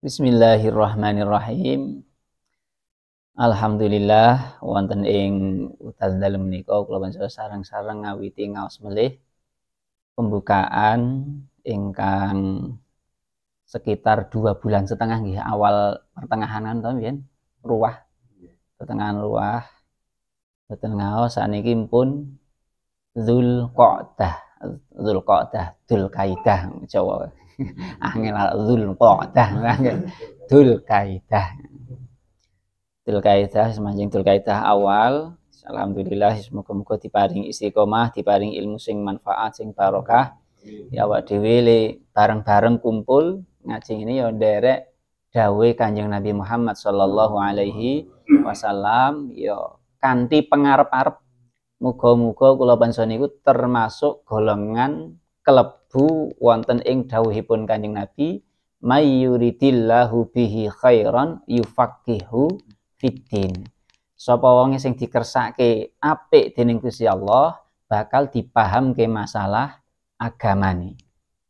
Bismillahirrahmanirrahim. Alhamdulillah wonten ing utal dalem menika kula panjenengan sarang-sarang ngawiti ngaos melih pembukaan ingkang sekitar dua bulan setengah nggih awal pertengahan pertengahanan to mbiyen ruah pertengahan ruah boten ngaos saniki pun Zulqa'dah Zulqa'dah Dzulkaidah Jawa angel ah, zul qadah angel dul kaidah dul kaidah semanjing dul kaidah awal alhamdulillah semoga-moga diparing istiqomah diparing ilmu sing manfaat sing barokah ya awak dhewe bareng-bareng kumpul ngaji ini ya nderek dawe Kanjeng Nabi Muhammad sallallahu alaihi wasallam ya pengar pengarep-arep muga-muga kula panjenengan termasuk golongan kelebu wonten ing dawuhipun Kanjeng Nabi mayyuridillahu bihi khairan yufaqihu fiddin. Sapa wonge sing dikersake apik dening Gusti Allah bakal dipaham ke masalah agamane.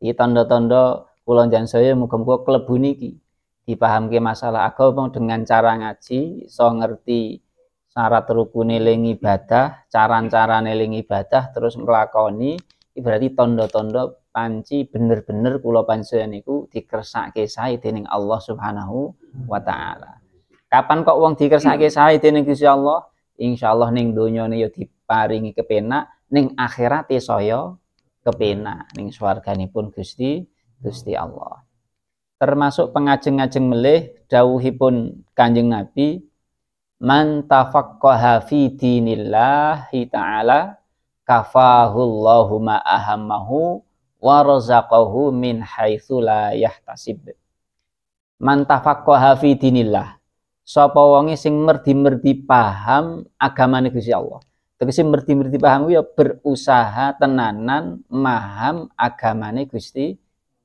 Iki tanda-tanda kula njan saya muga-muga kelebu niki dipaham ke masalah agama dengan cara ngaji, so ngerti syarat rukun ibadah, cara-cara neling ibadah terus melakoni berarti tondo-tondo panci bener-bener pulau panjenengan niku dikersake sae dening Allah Subhanahu wa taala. Kapan kok wong dikersake hmm. sae dening Gusti Allah? Insyaallah ning donyane ya diparingi kepenak, ning akhirate saya kepenak, ning swarganipun Gusti Gusti Allah. Termasuk pengajeng-ajeng melih dawuhipun Kanjeng Nabi man tafaqqaha fi dinillahi ta'ala kafahullahu ma'ahammahu wa min haitsu la yahtasib. Man tafaqqaha fi dinillah. Sapa wonge sing merdi-merdi paham agamane Gusti Allah. Tegese merdi-merdi paham ya berusaha tenanan maham agamane Gusti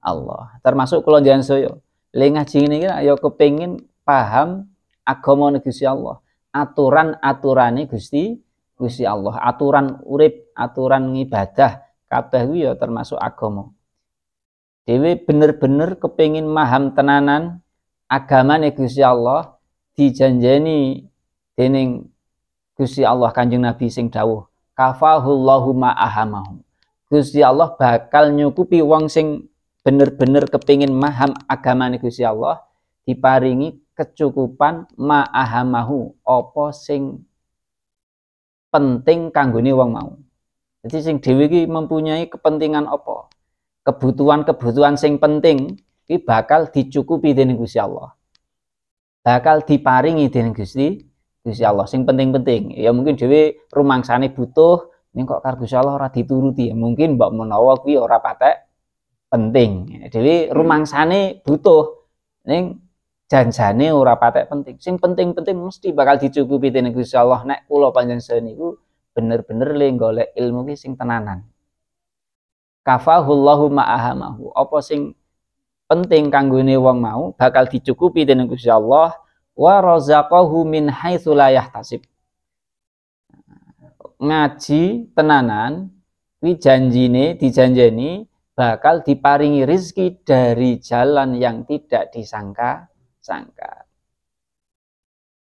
Allah. Termasuk kula njenengan saya. Le ngaji ngene iki ya kepengin paham agama Gusti Allah, aturan-aturane Gusti Gusti Allah. Aturan urip, aturan ngibadah kabeh ya termasuk agama. Dewi bener-bener kepingin maham tenanan agamane Gusti Allah dijanjeni dening Gusti Allah Kanjeng Nabi sing dawuh kafahullahu ma'ahamahu. Gusti Allah bakal nyukupi wong sing bener-bener kepingin maham agamane Gusti Allah diparingi kecukupan ma'ahamahu opo sing penting kanggone wong mau. Jadi sing dewi mempunyai kepentingan apa? Kebutuhan-kebutuhan sing penting iki bakal dicukupi dening Gusti Allah. Bakal diparingi dening Gusti Gusti Allah sing penting-penting. Ya mungkin dhewe rumangsane butuh ini kok karo Gusti Allah ora dituruti. Ya mungkin mbok menawa kuwi ora patek penting. Dhewe rumangsane butuh ning janjane ora patek penting. Sing penting-penting mesti bakal dicukupi dening Gusti Allah nek kula panjenengan seniku bener-bener le golek ilmu ki sing tenanan. Kafahullahu ma'ahamahu. Apa sing penting kanggone wong mau bakal dicukupi dening Gusti Allah wa razaqahu min haitsu la yahtasib. Ngaji tenanan kuwi janjine dijanjeni bakal diparingi rizki dari jalan yang tidak disangka sangka.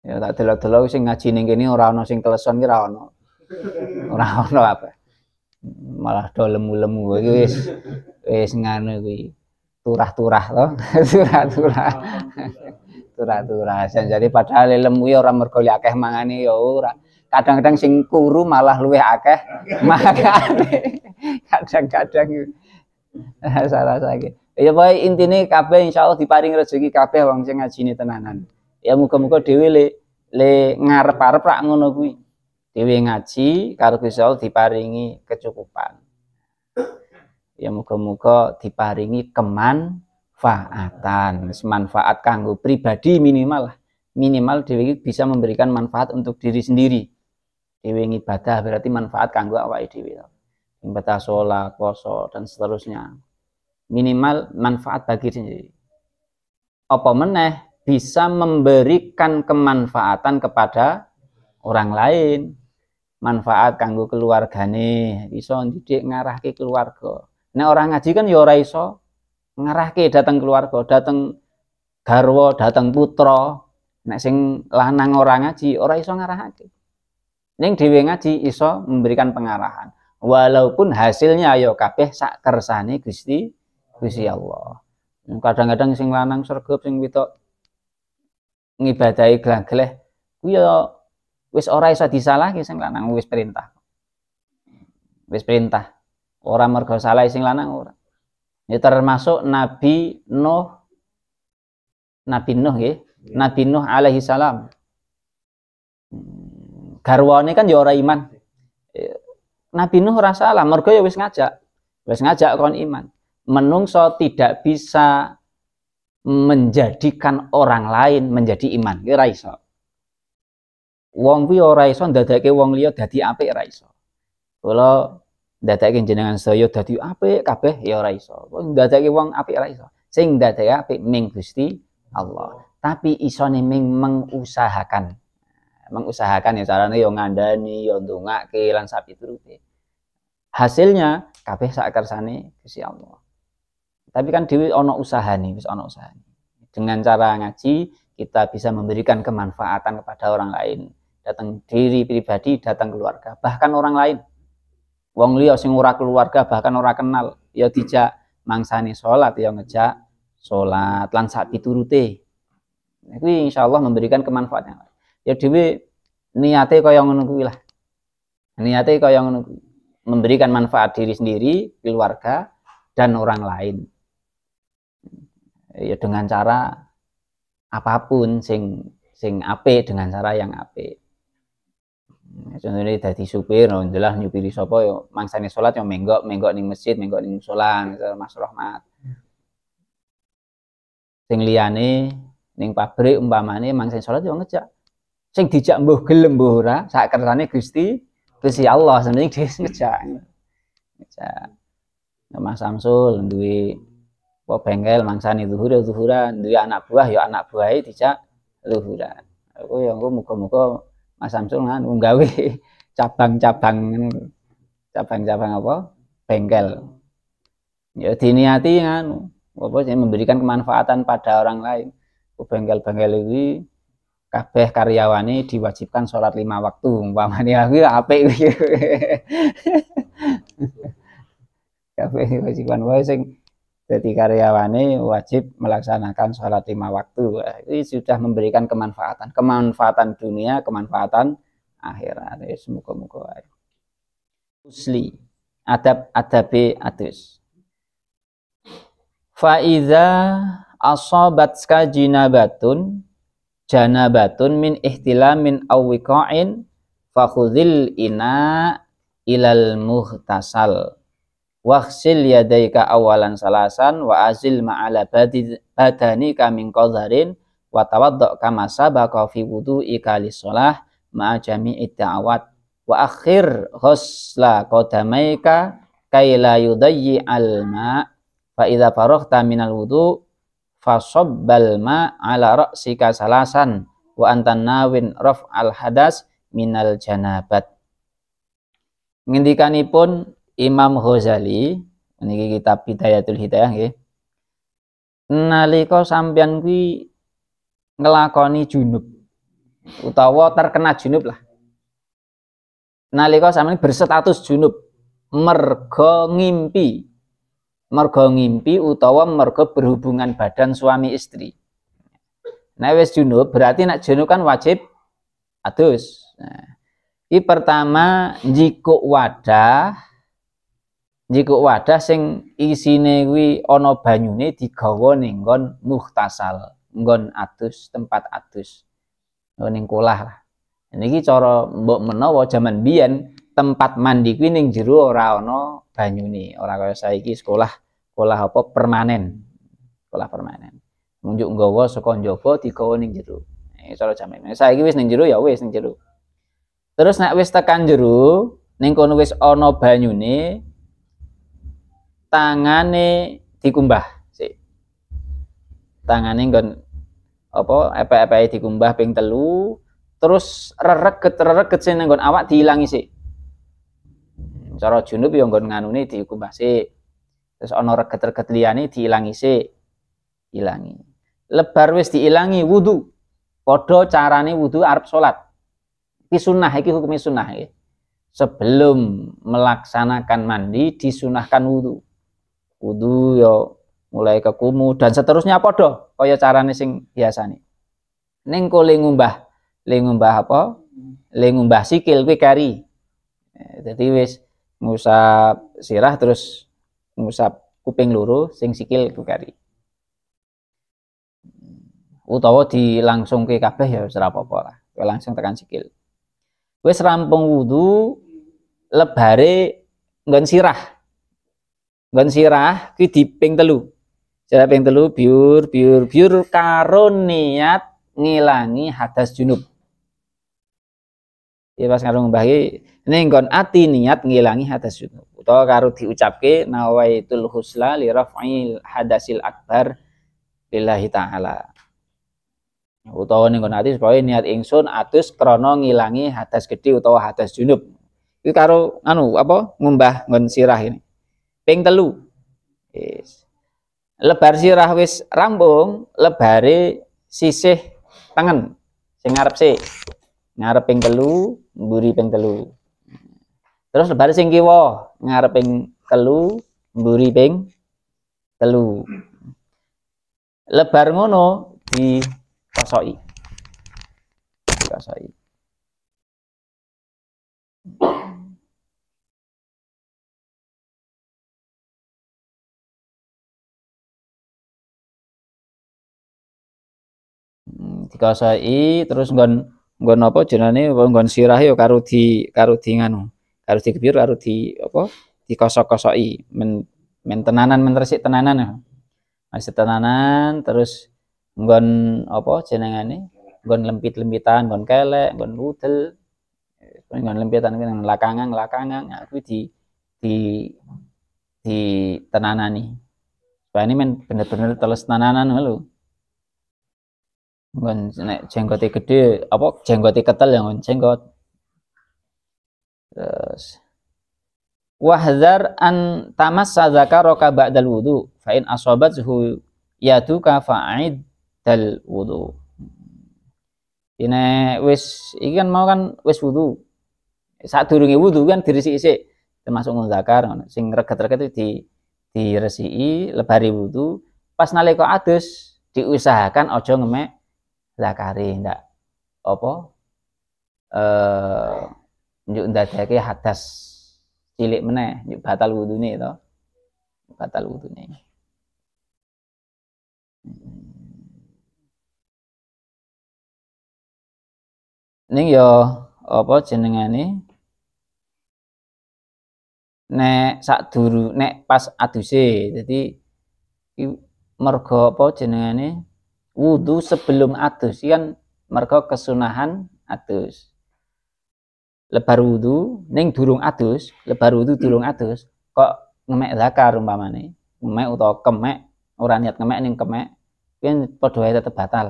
Ya tak delok-delok sing ngaji ning kene ora ana sing keleson ki ora ana. Ora ana apa. Malah do lemu-lemu iki wis wis nganu kuwi. Turah-turah to. Turah-turah. Turah-turah. Jadi padahal lemu ya ora mergo akeh mangane ya ora. Kadang-kadang sing kuru malah luwih akeh mangane. Kadang-kadang salah sakit. Ya pokoknya intinya kabeh Allah diparing rezeki kabeh wong sing ini tenanan. Ya muka-muka Dewi le le ngarep-arep rak ngono kuwi. dewi ngaji karo Gusti Allah diparingi kecukupan. Ya muka-muka diparingi kemanfaatan. Manfaat kanggo pribadi minimal lah. Minimal Dewi bisa memberikan manfaat untuk diri sendiri. Dewi ibadah berarti manfaat kanggo awake dhewe. Ibadah sholat, puasa dan seterusnya minimal manfaat bagi diri apa meneh bisa memberikan kemanfaatan kepada orang lain manfaat kanggo keluargane iso didik ngarahke keluarga nek orang ngaji kan ya ora iso ngarahke datang keluarga datang garwa datang putra nek sing lanang orang ngaji ora iso ngarahake ning dhewe ngaji iso memberikan pengarahan walaupun hasilnya ayo ya kabeh sak kersane Gusti Gusti Allah. Hmm, kadang-kadang sing lanang sergap sing wedok ngibadai glagleh kuwi ya wis ora iso disalahke sing lanang wis perintah. Wis perintah. Ora mergo salah sing lanang ora. Ya termasuk Nabi Nuh Nabi Nuh ya. Nabi Nuh alaihi salam. Hmm, garwane kan ya ora iman. Iya. Nabi Nuh ora salah, mergo ya wis ngajak. Wis ngajak kon iman menungso tidak bisa menjadikan orang lain menjadi iman ke raiso wong kuwi ora iso ndadake wong liya dadi apik ora iso kula ndadake jenengan saya dadi apik kabeh ya ora iso ndadake wong apik ora iso sing ndadake apik ming Gusti Allah tapi isone ming mengusahakan mengusahakan ya carane yo ya ngandani yo ya ndongake lan sapi turute hasilnya kabeh sak kersane Gusti Allah tapi kan Dewi ono usaha nih, wis ono usaha. Dengan cara ngaji kita bisa memberikan kemanfaatan kepada orang lain. Datang diri pribadi, datang keluarga, bahkan orang lain. Wong liya sing ora keluarga bahkan ora kenal, ya dijak mangsani sholat, ya ngejak sholat lan sak piturute. insya Allah memberikan kemanfaatan. Ya Dewi niate kau yang kuwi lah. Niate kaya ngono memberikan manfaat diri sendiri, keluarga dan orang lain ya dengan cara apapun sing sing apik dengan cara yang apik nah, contohnya dari supir oh, jelas nyupiri sopo yo mangsane sholat yang menggok menggok nih masjid menggok nih musola mas rahmat hmm. sing liane nih pabrik umpamane mangsane sholat yang ngejak sing dijak mbuh gelem mbuh ora sak kersane Gusti Gusti Allah sebenarnya dia ngejak ngejak Mas Samsul duwe kok bengkel mangsani zuhur ya zuhuran dua anak buah yo ya anak buah itu cak zuhuran aku yang aku muka-muka Mas Samsung kan unggawi cabang-cabang cabang-cabang apa bengkel ya diniati kan, apa sih memberikan kemanfaatan pada orang lain bengkel-bengkel ini kabeh karyawani diwajibkan sholat lima waktu umpamanya aku ya itu kabeh diwajibkan wae sing jadi karyawani wajib melaksanakan sholat lima waktu ini sudah memberikan kemanfaatan kemanfaatan dunia kemanfaatan akhirat ya, semoga moga usli adab adabi atus faiza asobat jinabatun janabatun min ihtilam min wiqa'in fakhudhil ina ilal muhtasal Waksil yadaika awalan salasan wa azil ma'ala badani kamin qadharin wa tawaddo kama sabaqa fi wudu'ika li shalah ma'a jami'i da'awat wa akhir ghusla qadamaika kay la yudayyi al-ma' fa idza faraghta minal wudu' fa sob ma' ala ra'sika salasan wa antan nawin raf al hadas minal janabat ngendikanipun Imam Ghazali niki kitab Hidayatul Hidayah nggih. Nalika sampeyan kuwi ngelakoni junub utawa terkena junub lah. Nalika sampeyan berstatus junub merga ngimpi. Merga ngimpi utawa merga berhubungan badan suami istri. Nek wis junub berarti nak junub kan wajib adus. Nah, pertama jikuk wadah njikuk wadah sing isine kuwi ana banyune digawa ning nggon muhtasal, nggon atus, tempat atus. Ning kolah lah. Niki cara mbok menawa jaman biyen tempat mandi kuwi ning jero ora ana banyune, ora kaya saiki sekolah kolah apa permanen. Kolah permanen. Munjuk nggawa saka njaba digawa ning jero. Nah, ini cara jaman. Nah, saiki wis ning jero ya wis ning jero. Terus nek wis tekan jero, ning kono wis ana banyune, tangane dikumbah sih, Tangane nggon apa apa-apa dikumbah ping telu terus rereget rereget sing nggon awak diilangi sik. Cara junub ya nggon nganune dikumbah sik. Terus ana reget-reget liyane diilangi sik. Ilangi. Lebar wis diilangi wudu. Padha carane wudu arep salat. Iki sunnah iki hukumnya sunnah iki. Sebelum melaksanakan mandi disunahkan wudu kudu yo ya mulai kekumu dan seterusnya padha kaya carane sing biasane ning kole ngumbah ngumbah apa le ngumbah sikil kuwi kari jadi eh, wis ngusap sirah terus ngusap kuping luru sing sikil kuwi kari utawa di kabeh ya ora apa-apa lah langsung tekan sikil wis rampung wudu lebare nggon sirah nggon sirah ki diping telu sirah ping telu biur biur biur karo niat ngilangi hadas junub ya pas karo mbah ini nggon ati niat ngilangi hadas junub utawa karo diucapke nawaitul husla li raf'il hadasil akbar lillahi taala utawa ning kono ati supaya niat ingsun atus krana ngilangi hadas gede utawa hadas junub iki karo anu apa ngumbah nggon sirah ini ping telu yes. lebar sirah wis rambung lebare sisih tangan sing ngarep sih, ngarep ping telu mburi ping telu terus lebar sing kiwa ngarep ping telu mburi ping telu lebar ngono kosoi kosoi dikosoi terus nggon nggon apa jenane nggon sirah yo ya karo di karo di nganu karo di kebir karo di apa dikosok-kosoki men, men tenanan men resik tenanan ya masih tenanan terus nggon apa jenengane nggon lempit-lempitan nggon kelek nggon udel eh, nggon lempitan nggon lakangan lakangan aku nah, di di di nih Wah ini men bener-bener telus tenanan lho ngon nek jenggote gede apa jenggote ketel ya ngon jenggot. Terus wahzar an tamassa dzakaraka ba'dal wudu fa in asabathu yatuka fa'id dal wudu. Ini ya wis iki kan mau kan wis wudu. Saat durungi wudu kan dirisik isik termasuk zakar ngono. Sing reget-reget itu di diresiki lebari wudu pas nalika adus diusahakan ojo ngemek zakari ndak apa eh njuk ndadekake hadas cilik meneh njuk batal wudune to batal wudune hmm. ning yo apa jenengane nek sak duru nek pas aduse jadi mergo apa jenengane wudhu sebelum atus kan mereka kesunahan atus lebar wudhu neng durung atus lebar wudhu durung atus kok ngemek zakar umpamane ngemek atau kemek orang niat ngemek neng kemek kan padha itu batal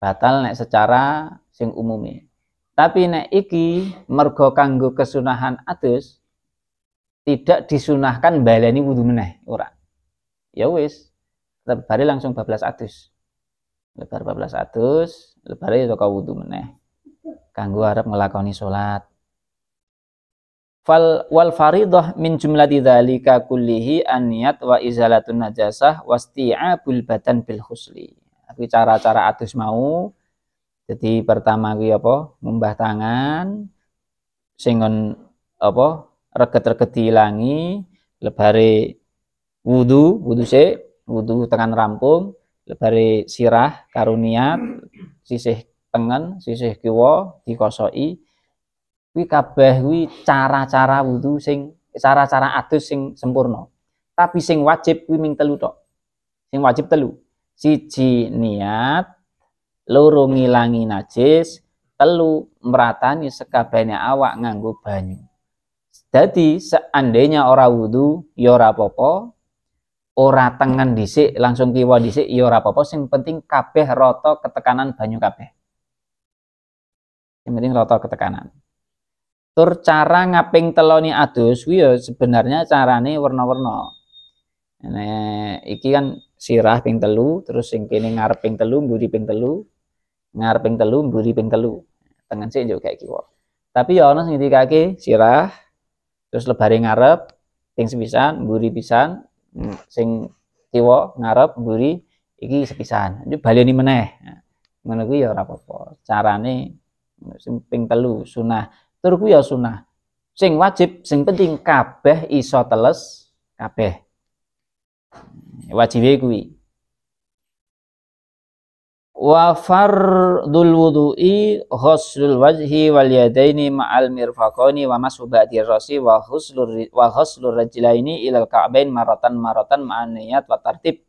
batal nek secara sing umumnya. tapi nek iki mergo kanggo kesunahan atus tidak disunahkan baleni wudhu meneh ora ya wis lebari langsung bablas atus lebar bablas atus lebari ya kau wudu meneh kanggu harap ngelakoni sholat wal faridah min jumlati dzalika kullihi an aniat wa izalatun najasah wasti'abul badan bil husli. tapi cara-cara atus mau. Jadi pertama kuwi apa? mumbah tangan singon apa? Reget-reget diilangi, lebari wudu, wudu sik, wudhu tengan rampung dari sirah karunia, sisih tengen sisih kiwa dikosoi kuwi kabeh kuwi cara-cara wudhu sing cara-cara adus sing sempurna tapi sing wajib kuwi ming telu tok sing wajib telu siji niat loro ngilangi najis telu meratani sekabehane awak nganggo banyu jadi seandainya ora wudhu ya ora apa ora tangan disik langsung kiwa disik ya ora apa-apa sing penting kabeh rata ketekanan banyu kabeh yang penting rata ketekanan tur cara ngaping teloni adus kuwi ya sebenarnya carane warna-warna Ini iki kan sirah ping telu terus sing kene ngarep ping telu mburi ping telu ngarep ping telu mburi ping telu tengen sik juga kiwa tapi ya ono sing dikake sirah terus lebare ngarep ping sepisan mburi pisan sing tiwo ngarep mburi iki sepisan. Yo baleni meneh. Ngono kuwi ya ora apa-apa. Carane sing ping telu sunah. Tur kuwi ya sunah. Sing wajib, sing penting kabeh iso teles kabeh. Wajibe kuwi wa fardul wudu'i ghuslul wajhi wal yadaini ma'al mirfaqani wa masu ba'di rasi wa ghuslur wa ghuslur rajlaini ilal ka'bain maratan maratan ma'an niyat wa tartib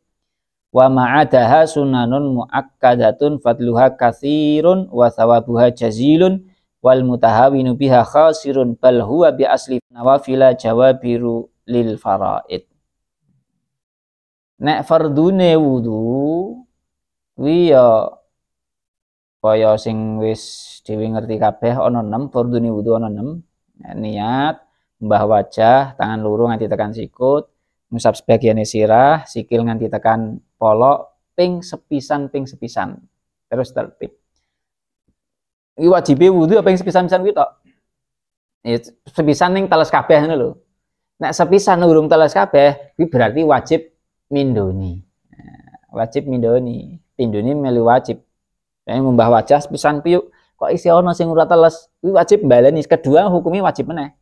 wa ma'adaha sunanun muakkadatun fadluha kathirun wa thawabuha jazilun wal mutahawinu biha khasirun bal huwa bi asli nawafila jawabiru lil faraid nek fardune wudu' kuwi ya kaya sing wis dhewe ngerti kabeh ana 6 fardune wudu ana 6 niat mbah wajah tangan luru nganti tekan sikut ngusap sebagian sirah sikil nganti tekan polok ping sepisan ping sepisan terus tertib iki wajibe wudu apa yang sepisan-pisan kuwi tok ya, sepisan ning teles kabeh ngono lho nek sepisan urung teles kabeh kuwi berarti wajib mindoni nah, wajib mindoni tindune melu wajib yang membah wajah pisan piuk kok isi ono sing ora teles kuwi wajib baleni kedua hukumnya wajib meneh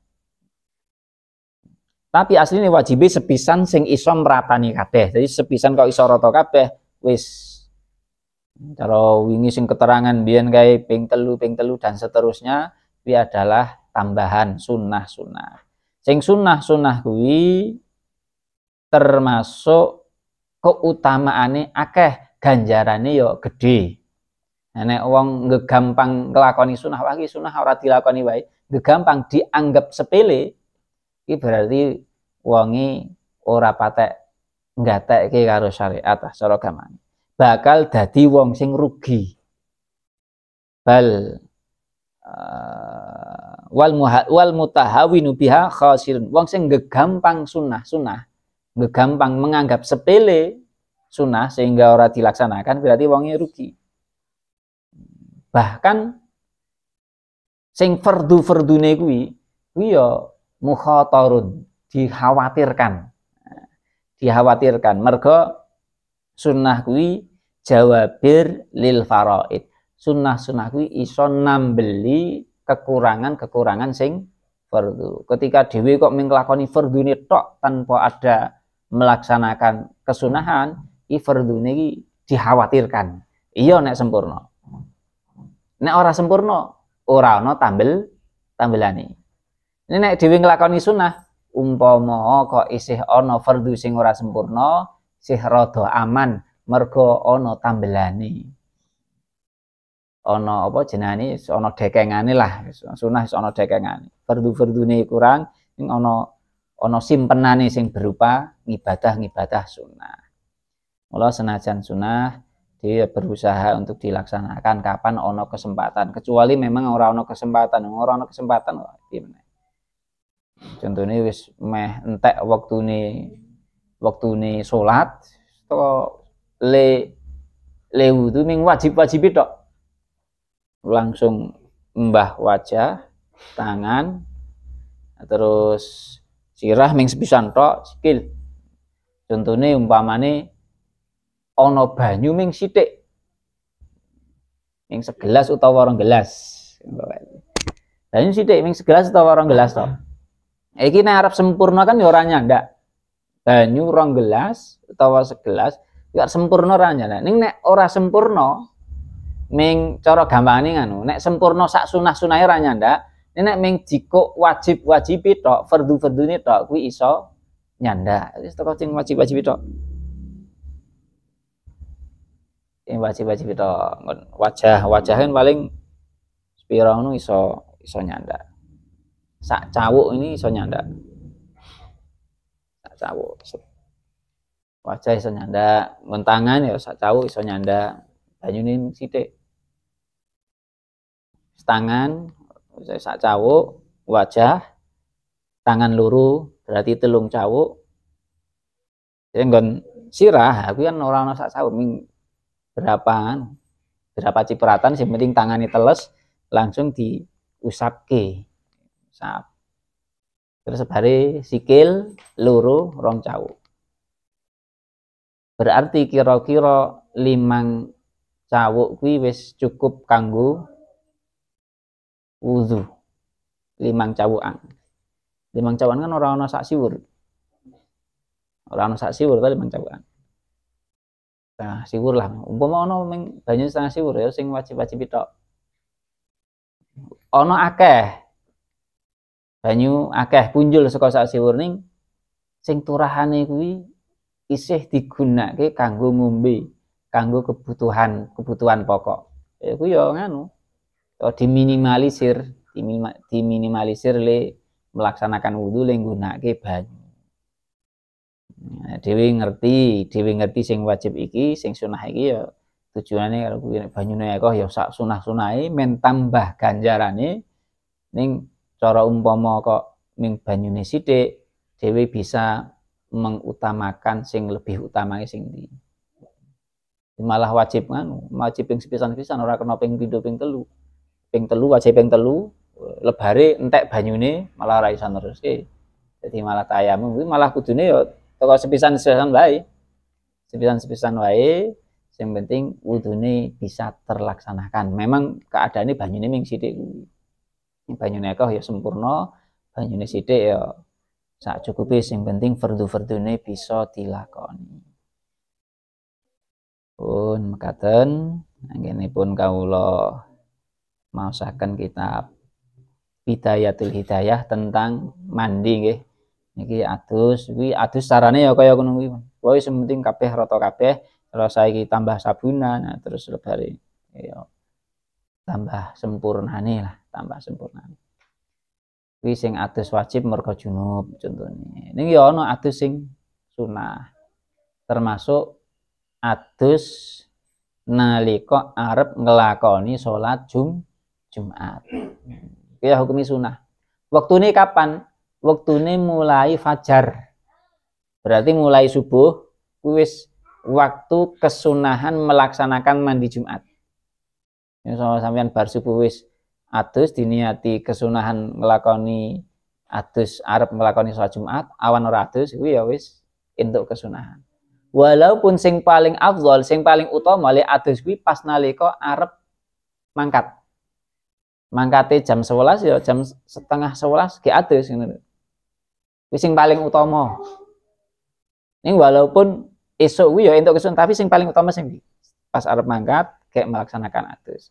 tapi aslinya wajib sepisan sing iso meratani kabeh jadi sepisan kok iso rata kabeh wis cara wingi sing keterangan biyen kae ping telu ping telu dan seterusnya kuwi adalah tambahan sunnah sunnah sing sunnah sunnah kuwi termasuk keutamaane akeh ganjarannya yo gede nek wong gampang ngelakoni sunah lagi sunah ora dilakoni wae gampang dianggap sepele iki berarti wongi ora patek nggak ke karo syariat secara ah, gamane bakal dadi wong sing rugi bal eh, wal muha, wal mutahawinu biha khasirun wong sing gampang sunah sunah gampang menganggap sepele sunnah sehingga ora dilaksanakan berarti wongnya rugi. Bahkan sing fardu fardu kuwi wiyo ya mukhotorun dikhawatirkan. Dikhawatirkan mergo sunnah kuwi jawabir lil faraid. Sunnah-sunnah kuwi iso nambeli kekurangan-kekurangan sing fardu. Ketika dewi kok mengelakoni ini tok tanpa ada melaksanakan kesunahan, iki fardune iki dikhawatirkan iya nek sempurna nek ora sempurna ora ana tambel tambelane ini nek dhewe nglakoni sunah, umpama kok isih ana fardu sing ora sempurna sih rada aman mergo ana tambelane ana apa jenani ana dekengane lah sunah ana dekengane fardu-fardune kurang ning ana ana simpenane sing berupa ngibadah-ngibadah sunah Mula senajan sunnah dia berusaha untuk dilaksanakan kapan ono kesempatan kecuali memang ora ono kesempatan ora ono kesempatan gimana contohnya wis meh entek waktu nih waktu nih sholat to le le itu ming wajib wajib itu langsung mbah wajah tangan terus sirah ming sepisan tok contoh contohnya umpamane ana banyu ming sithik ming segelas utawa rong gelas banyu sithik ming segelas utawa rong gelas toh. iki nek arep sempurna kan ya ndak? nyandak banyu rong gelas utawa segelas ya sempurna ora nyandak ning nek ora sempurna ming cara gampangane nganu nek sempurna sak sunah-sunahe ora nyandak nek ming jikuk wajib-wajib tok fardu-fardune tok kui iso nyanda. Jadi setelah sing wajib-wajib tok sing wajib-wajib itu wajah wajah kan paling spiro nu iso iso nyanda sak cawuk ini iso nyanda sak cawuk wajah iso nyanda mentangan ya sak cawuk iso nyanda banyu ini sithik tangan sak cawuk wajah tangan luru berarti telung cawuk jadi nggon sirah aku kan orang orang sak cawuk ming berapa berapa cipratan sih penting tangani teles langsung diusap ke usap terus bari sikil luru rong cawu berarti kira-kira limang cawuk kuwi wis cukup kanggo wudhu limang cawuan limang cawuan kan orang orang sak siwur orang orang sak siwur tadi limang cawuan setengah siwur lah umpama ono ming banyu setengah siwur ya sing wajib-wajib itu ono akeh banyu akeh punjul saka sak siwur ning sing turahane kuwi isih digunakake kanggo ngombe kanggo kebutuhan kebutuhan pokok ya kuwi ya nganu ya diminimalisir diminimalisir le melaksanakan wudhu le nggunakake banyu Ya, dewi ngerti, dewi ngerti sing wajib iki, sing sunah iki ya tujuannya kalau kuwi banyune kok ya sak sunah sunai men tambah ganjarane ning cara umpama kok ning banyune sithik dewi bisa mengutamakan sing lebih utama sing di Malah wajib kan, wajib ping sepisan-sepisan ora kena ping pindho ping telu. Ping telu wajib ping telu, lebare entek banyune malah raisan terus, neruske. Jadi malah tayamu malah kudune ya toko sepisan-sepisan wae sepisan-sepisan wae yang penting ini bisa terlaksanakan memang keadaan ini banyune ming sidik. banyune akeh ya sempurna banyune sithik ya sak cukupi yang penting fardu ini bisa dilakoni pun mekaten Ini pun kawula mausakan kitab Bidayatul Hidayah tentang mandi nggih Niki atus, wi atus sarane ya kaya ngono kuwi. Pokoke sing penting kabeh rata kabeh, terus saiki tambah sabunan, nah, terus lebari ya tambah sempurnane lah, tambah sempurna. Kuwi sing adus wajib mergo junub contone. Ning ya ana adus sing sunah. Termasuk atus nalika arep ngelakoni sholat jum Jumat. Ya hukumi sunah. Waktu ini kapan? wektune mulai fajar berarti mulai subuh wis waktu kesunahan melaksanakan mandi Jumat yang sama sampean bar subuh wis atus diniati kesunahan melakoni atus Arab melakoni sholat Jumat awan ora atus wis ya wis untuk kesunahan walaupun sing paling afdol sing paling utama le adus wis pas nalika Arab mangkat mangkate jam 11 ya jam setengah 11 ge adus ini. Ya, sing paling utama. Ning walaupun esok kuwi ya entuk kesun tapi sing paling utama sing pas arep mangkat kayak melaksanakan adus.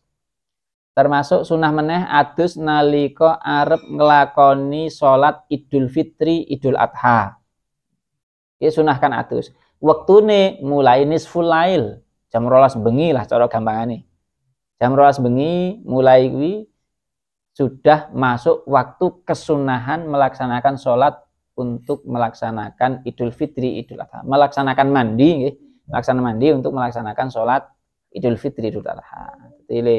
Termasuk sunah meneh adus nalika arep ngelakoni salat Idul Fitri, Idul Adha. Ya sunahkan adus. Wektune mulai nisful lail, jam rolas bengi lah cara gampangane. Jam rolas bengi mulai kuwi sudah masuk waktu kesunahan melaksanakan sholat untuk melaksanakan Idul Fitri, Idul Adha. Melaksanakan mandi, nggih. Melaksanakan mandi untuk melaksanakan sholat Idul Fitri, Idul Adha. Jadi le,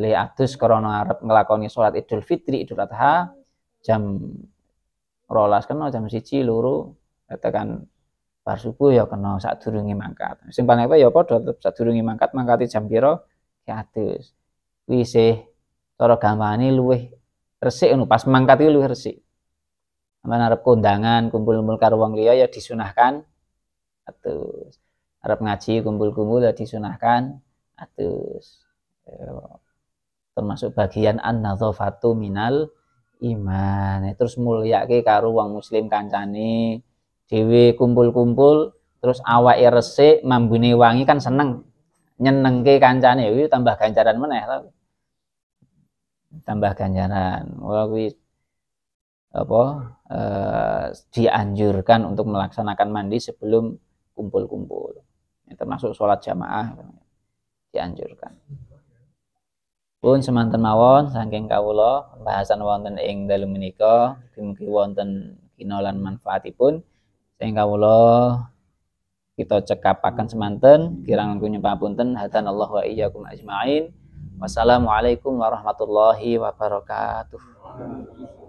le adus krana arep nglakoni sholat Idul Fitri, Idul Adha jam rolas kena jam siji loro katakan bar subuh ya kena durungi mangkat. Sing paling apa ya padha tetep durungi mangkat mangkat jam piro ya adus. Wis cara gampane luwih resik ngono pas mangkat iki luwih resik. Sampai arep kondangan kumpul-kumpul karo wong liya ya disunahkan atus arep ngaji kumpul-kumpul ya disunahkan atus eh, termasuk bagian an-nadzafatu minal iman eh, terus mulyake karo wong muslim kancane dhewe kumpul-kumpul terus awake resik mambune wangi kan seneng nyenengke kancane tambah ganjaran meneh tambah ganjaran wah kuwi apa eh, dianjurkan untuk melaksanakan mandi sebelum kumpul-kumpul ya, termasuk sholat jamaah dianjurkan pun semantan mawon saking kawulo pembahasan wonten ing dalu menika mungkin wonten kinolan manfaatipun sing kawula kita cekapakan semantan kirang kunyum nyumpapunten hatan Allah wa iyyakum ajmain wassalamualaikum warahmatullahi wabarakatuh